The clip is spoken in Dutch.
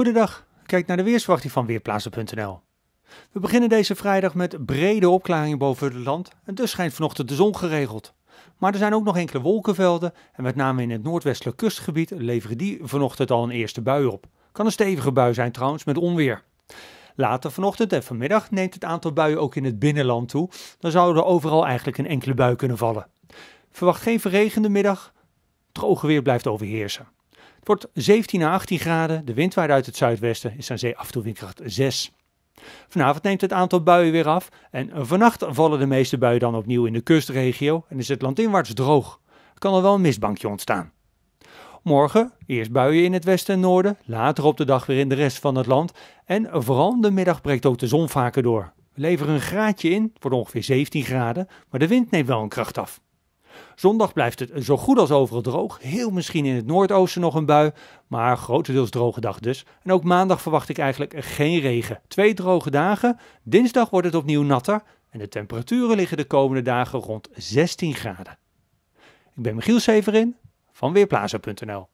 Goedendag, kijk naar de weersverwachting van Weerplaatsen.nl. We beginnen deze vrijdag met brede opklaringen boven het land en dus schijnt vanochtend de zon geregeld. Maar er zijn ook nog enkele wolkenvelden en met name in het noordwestelijk kustgebied leveren die vanochtend al een eerste bui op. Kan een stevige bui zijn trouwens met onweer. Later vanochtend en vanmiddag neemt het aantal buien ook in het binnenland toe. Dan zouden er overal eigenlijk een enkele bui kunnen vallen. Verwacht geen verregende middag. Droge weer blijft overheersen. Het wordt 17 à 18 graden, de wind waait uit het zuidwesten, is aan zee af en toe windkracht 6. Vanavond neemt het aantal buien weer af en vannacht vallen de meeste buien dan opnieuw in de kustregio en is het landinwaarts droog. Er kan er wel een mistbankje ontstaan. Morgen eerst buien in het westen en noorden, later op de dag weer in de rest van het land en vooral de middag breekt ook de zon vaker door. We leveren een graadje in, voor wordt ongeveer 17 graden, maar de wind neemt wel een kracht af. Zondag blijft het zo goed als overal droog. Heel misschien in het noordoosten nog een bui, maar grotendeels droge dag dus. En ook maandag verwacht ik eigenlijk geen regen. Twee droge dagen. Dinsdag wordt het opnieuw natter en de temperaturen liggen de komende dagen rond 16 graden. Ik ben Michiel Severin van Weerplaza.nl